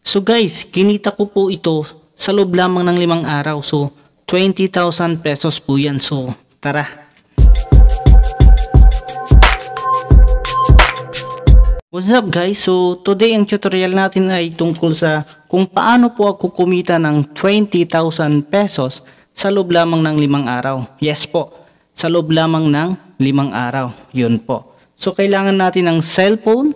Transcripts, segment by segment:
So guys, kinita ko po ito sa loob lamang ng limang araw. So 20,000 pesos po yan. So tara. What's up guys? So today ang tutorial natin ay tungkol sa kung paano po ako kumita ng 20,000 pesos sa loob lamang ng limang araw. Yes po, sa loob lamang ng limang araw. Yun po. So kailangan natin ng cellphone,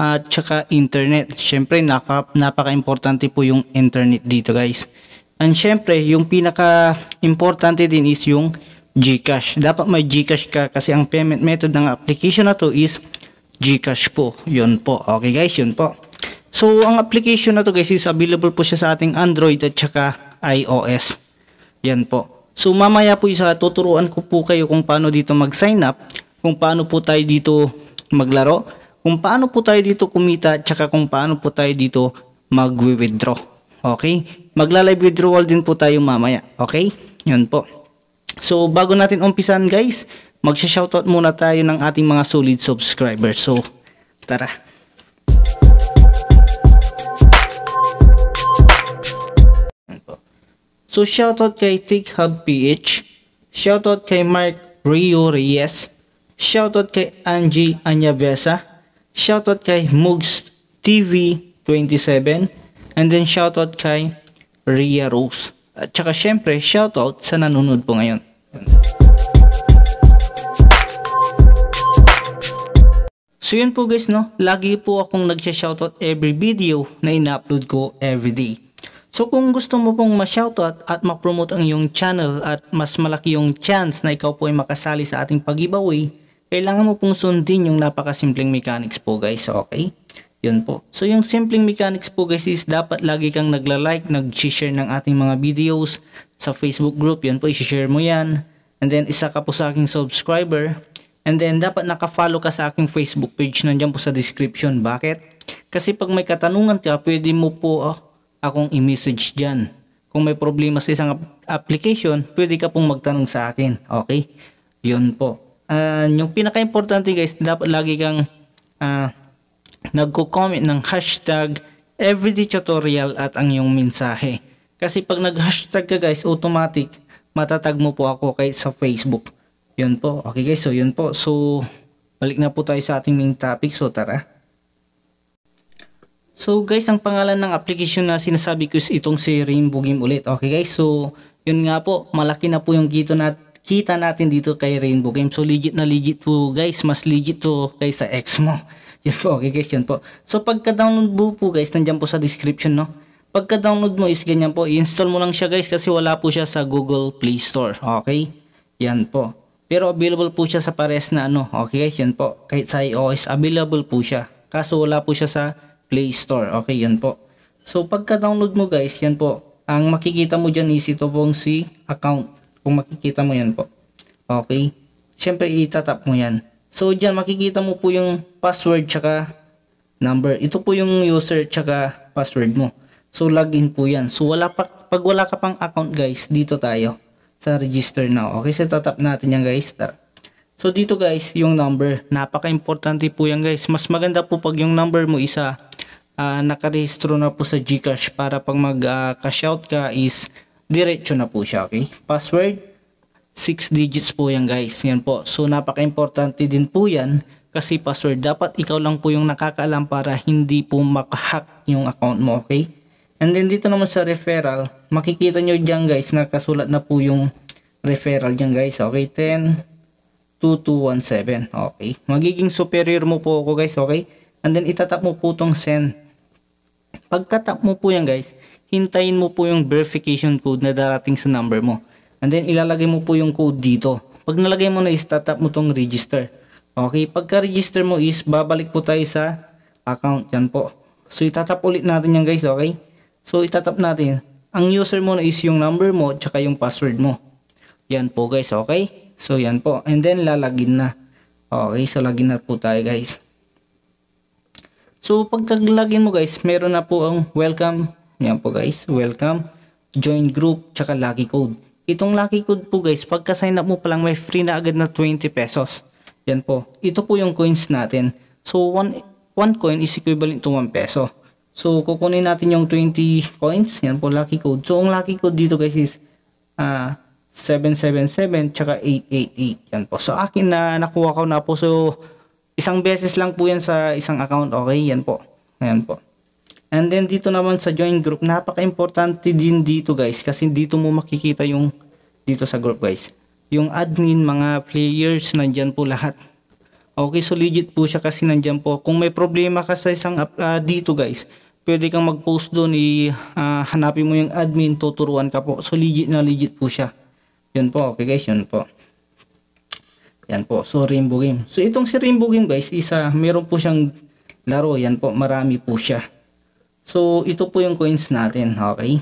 at saka internet. Syempre, naka, napaka-importante po yung internet dito guys. And syempre, yung pinaka-importante din is yung GCash. Dapat may GCash ka kasi ang payment method ng application na to is GCash po. Yun po. Okay guys, yun po. So, ang application na to guys is available po siya sa ating Android at saka iOS. Yan po. So, mamaya po isa tuturuan ko po kayo kung paano dito mag-sign up, kung paano po tayo dito maglaro, kung paano po tayo dito kumita at saka kung paano po tayo dito mag-withdraw. Okay? Magla-live withdrawal din po tayo mamaya. Okay? Yun po. So, bago natin umpisan guys, magsha-shoutout muna tayo ng ating mga solid subscribers. So, tara. So, shoutout kay TickHub PH. Shoutout kay Mark Rio Reyes. Shoutout kay Angie Anyabesa. Shoutout kay Mugs TV 27 and then shoutout kay Ria Rose. At saka syempre shoutout sa nanonood po ngayon. So yun po guys no, lagi po akong nagsha-shoutout every video na ina-upload ko every day. So kung gusto mo pong ma-shoutout at ma-promote ang iyong channel at mas malaki yung chance na ikaw po ay makasali sa ating pag-giveaway, kailangan mo pong sundin yung napakasimpleng mechanics po guys. Okay? Yun po. So yung simpleng mechanics po guys is dapat lagi kang nagla-like, nag-share ng ating mga videos sa Facebook group. Yun po, i-share mo yan. And then isa ka po sa aking subscriber. And then dapat naka-follow ka sa aking Facebook page. Nandiyan po sa description. Bakit? Kasi pag may katanungan ka, pwede mo po oh, akong i-message dyan. Kung may problema sa isang application, pwede ka pong magtanong sa akin. Okay? Yun po uh, yung pinaka-importante guys, dapat lagi kang uh, nagko-comment ng hashtag everyday tutorial at ang iyong mensahe. Kasi pag nag-hashtag ka guys, automatic matatag mo po ako kay sa Facebook. Yun po. Okay guys, so yun po. So, balik na po tayo sa ating main topic. So, tara. So guys, ang pangalan ng application na sinasabi ko is itong si Rainbow Game ulit. Okay guys, so yun nga po, malaki na po yung kita natin kita natin dito kay Rainbow Games. So, legit na legit po guys. Mas legit to kaysa X mo. Yun po, okay guys, yun po. So, pagka-download po po guys, nandyan po sa description, no? Pagka-download mo is ganyan po. I-install mo lang siya guys kasi wala po siya sa Google Play Store. Okay? Yan po. Pero available po siya sa pares na ano. Okay guys, yan po. Kahit sa iOS, available po siya. Kaso wala po siya sa Play Store. Okay, yan po. So, pagka-download mo guys, yan po. Ang makikita mo dyan is ito pong si account. Kung makikita mo yan po. Okay. Siyempre, itatap mo yan. So, dyan makikita mo po yung password tsaka number. Ito po yung user tsaka password mo. So, login po yan. So, wala pa, pag wala ka pang account guys, dito tayo sa register now. Okay, so tatap natin yan guys. So dito guys, yung number, napaka-importante po yan guys. Mas maganda po pag yung number mo isa uh, nakarehistro na po sa GCash para pag mag-cash ah, uh, out ka is diretso na po siya, okay? Password, 6 digits po yan guys, yan po. So napaka-importante din po yan kasi password dapat ikaw lang po yung nakakaalam para hindi po makahack yung account mo, okay? And then dito naman sa referral, makikita nyo dyan guys, nakasulat na po yung referral dyan guys, okay? 10, 2217, okay? Magiging superior mo po ako guys, okay? And then itatap mo po tong send. Pagkatap mo po yan guys, hintayin mo po yung verification code na darating sa number mo. And then, ilalagay mo po yung code dito. Pag nalagay mo na, istatap mo tong register. Okay, pagka-register mo is, babalik po tayo sa account. Yan po. So, itatap ulit natin yan guys, okay? So, itatap natin. Ang user mo na is yung number mo, tsaka yung password mo. Yan po guys, okay? So, yan po. And then, lalagin na. Okay, so login na po tayo guys. So, pag mo guys, meron na po ang welcome yan po guys, welcome, join group, tsaka lucky code. Itong lucky code po guys, pagka sign up mo pa lang may free na agad na 20 pesos. Yan po, ito po yung coins natin. So 1 coin is equivalent to 1 peso. So kukunin natin yung 20 coins, yan po lucky code. So ang lucky code dito guys is uh, ah, 777 tsaka 888. Yan po. So akin na nakuha ko na po. So isang beses lang po yan sa isang account. Okay, yan po. Ayan po. And then dito naman sa join group, napaka-importante din dito guys kasi dito mo makikita yung dito sa group guys. Yung admin, mga players, nandyan po lahat. Okay, so legit po siya kasi nandyan po. Kung may problema ka sa isang uh, dito guys, pwede kang mag-post doon, i, uh, hanapin mo yung admin, tuturuan ka po. So legit na legit po siya. Yun po, okay guys, yun po. Yan po, so Rainbow Game. So itong si Rainbow Game guys, isa, meron po siyang laro, yan po, marami po siya. So, ito po yung coins natin, okay?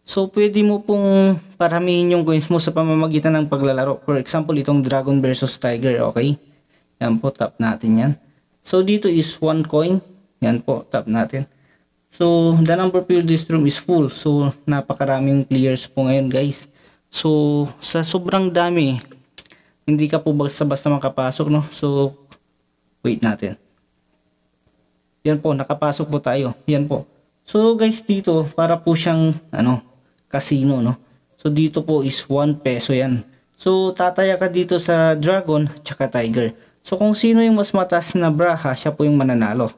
So, pwede mo pong paramihin yung coins mo sa pamamagitan ng paglalaro. For example, itong Dragon versus Tiger, okay? Yan po, tap natin yan. So, dito is 1 coin. Yan po, tap natin. So, the number filled this room is full. So, napakaraming players po ngayon, guys. So, sa sobrang dami, hindi ka po basta-basta makapasok, no? So, wait natin. Yan po, nakapasok po tayo. Yan po. So guys, dito para po siyang ano, casino no. So dito po is 1 peso yan. So tataya ka dito sa dragon tsaka tiger. So kung sino yung mas mataas na braha, siya po yung mananalo.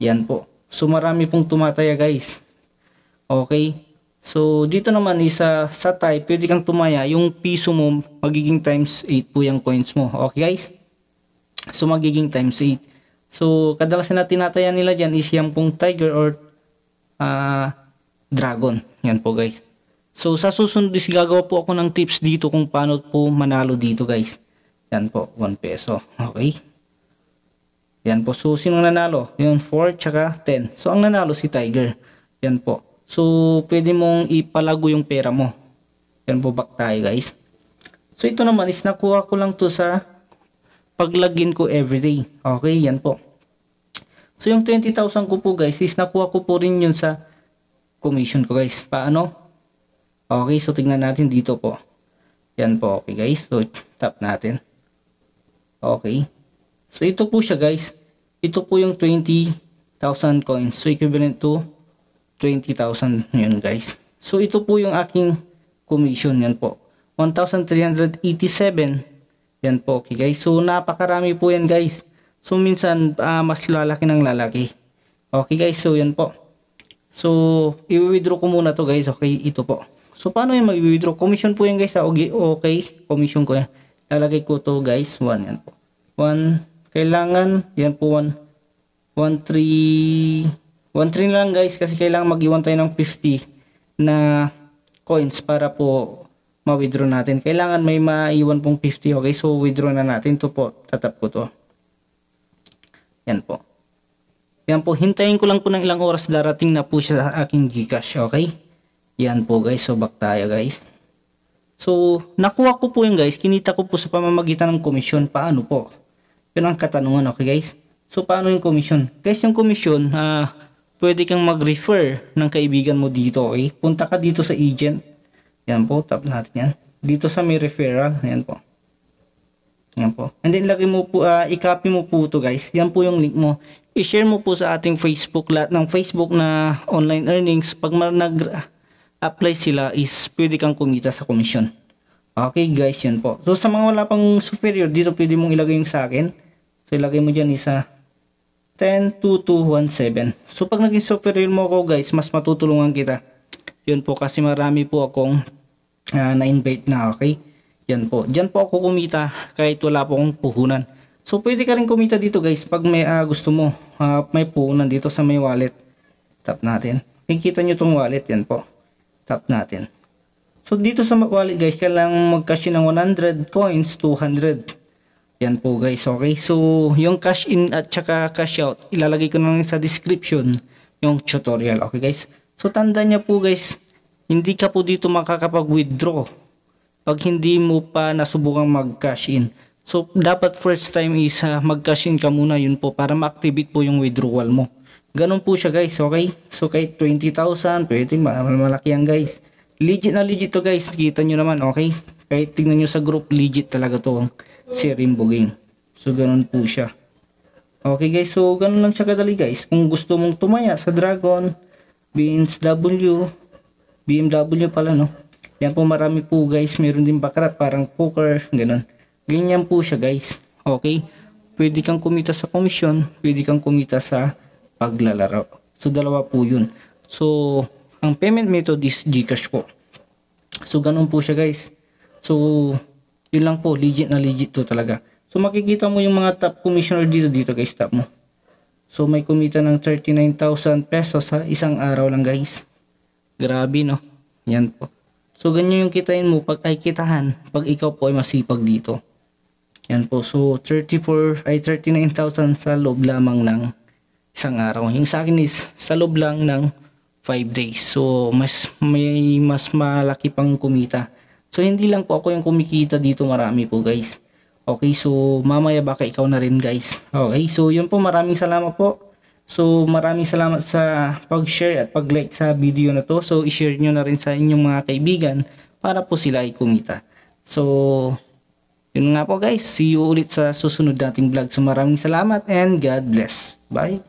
Yan po. So marami pong tumataya guys. Okay. So dito naman isa ah, sa type, pwede kang tumaya yung piso mo magiging times 8 po yung coins mo. Okay guys? So magiging times 8. So, kadalasan na tinatayan nila dyan is yan pong tiger or uh, dragon. Yan po guys. So, sa susunod is gagawa po ako ng tips dito kung paano po manalo dito guys. Yan po, 1 peso. Okay. Yan po. So, sino nanalo? Yung 4 tsaka 10. So, ang nanalo si Tiger. Yan po. So, pwede mong ipalago yung pera mo. Yan po, back tayo guys. So, ito naman is nakuha ko lang to sa pag-login ko everyday. Okay, yan po. So yung 20,000 ko po guys is nakuha ko po rin yun sa commission ko guys. Paano? Okay, so tingnan natin dito po. Yan po, okay guys. So tap natin. Okay. So ito po siya guys. Ito po yung 20,000 coins. So equivalent to 20,000 yun guys. So ito po yung aking commission yan po. 1,387 yan po, okay guys. So, napakarami po yan guys. So, minsan, uh, mas lalaki ng lalaki. Okay guys, so yan po. So, i-withdraw ko muna to guys. Okay, ito po. So, paano yung mag-withdraw? Commission po yan guys. Okay, okay. commission ko yan. Lalagay ko to guys. 1, yan po. 1, kailangan, yan po 1. 1, 3, 1, 3 lang guys. Kasi kailangan mag-iwan tayo ng 50 na coins para po ma-withdraw natin. Kailangan may maiwan pong 50. Okay, so withdraw na natin. Ito po, tatap ko to. Yan po. Yan po, hintayin ko lang po ng ilang oras darating na po siya sa aking Gcash. Okay? Yan po guys, so back tayo guys. So, nakuha ko po yun guys. Kinita ko po sa pamamagitan ng komisyon. Paano po? Yun ang katanungan. Okay guys? So, paano yung komisyon? Guys, yung komisyon, ah... Uh, pwede kang mag-refer ng kaibigan mo dito, okay? Punta ka dito sa agent. Yan po, tap lahat yan. Dito sa may referral, yan po. Yan po. And then lagay mo po, uh, i-copy mo po to guys. Yan po yung link mo. I-share mo po sa ating Facebook, lahat ng Facebook na online earnings. Pag nag-apply sila is pwede kang kumita sa commission. Okay guys, yan po. So sa mga wala pang superior, dito pwede mong ilagay yung sa akin. So ilagay mo dyan isa 102217. So pag naging superior mo ako guys, mas matutulungan kita. Yun po kasi marami po akong uh, na-invite na, okay? Yan po. Diyan po ako kumita kahit wala po akong puhunan. So, pwede ka rin kumita dito guys pag may uh, gusto mo. Uh, may puhunan dito sa may wallet. Tap natin. Kikita nyo tong wallet. Yan po. Tap natin. So, dito sa wallet guys, kailangan mag-cash in ng 100 coins, 200. Yan po guys, okay? So, yung cash in at saka cash out, ilalagay ko na sa description yung tutorial, okay guys? So, tanda niya po guys, hindi ka po dito makakapag-withdraw pag hindi mo pa nasubukang mag-cash in. So, dapat first time is uh, mag-cash in ka muna yun po para ma-activate po yung withdrawal mo. Ganun po siya guys, okay? So, kahit 20,000, pwede malaki yan guys. Legit na legit to guys, kita nyo naman, okay? Kahit tingnan nyo sa group, legit talaga to si Rimbo Game. So, ganun po siya. Okay guys, so ganun lang siya kadali guys. Kung gusto mong tumaya sa Dragon, Beans W, BMW pala no. Yan po marami po guys. Meron din baccarat parang poker. Ganun. Ganyan po siya guys. Okay. Pwede kang kumita sa commission. Pwede kang kumita sa paglalaro. So dalawa po yun. So ang payment method is Gcash po. So ganun po siya guys. So yun lang po. Legit na legit to talaga. So makikita mo yung mga top commissioner dito dito guys. Top mo. So may kumita ng 39,000 pesos sa isang araw lang guys. Grabe, no? Yan po. So, ganyan yung kitain mo pag ay kitahan pag ikaw po ay masipag dito. Yan po. So, 34 ay 39,000 sa loob lamang ng isang araw. Yung sa akin is sa loob lang ng 5 days. So, mas may mas malaki pang kumita. So, hindi lang po ako yung kumikita dito marami po guys. Okay, so mamaya baka ikaw na rin guys. Okay, so yun po maraming salamat po. So maraming salamat sa pag-share at pag-like sa video na to. So i-share nyo na rin sa inyong mga kaibigan para po sila ay kumita. So yun nga po guys. See you ulit sa susunod nating vlog. So maraming salamat and God bless. Bye!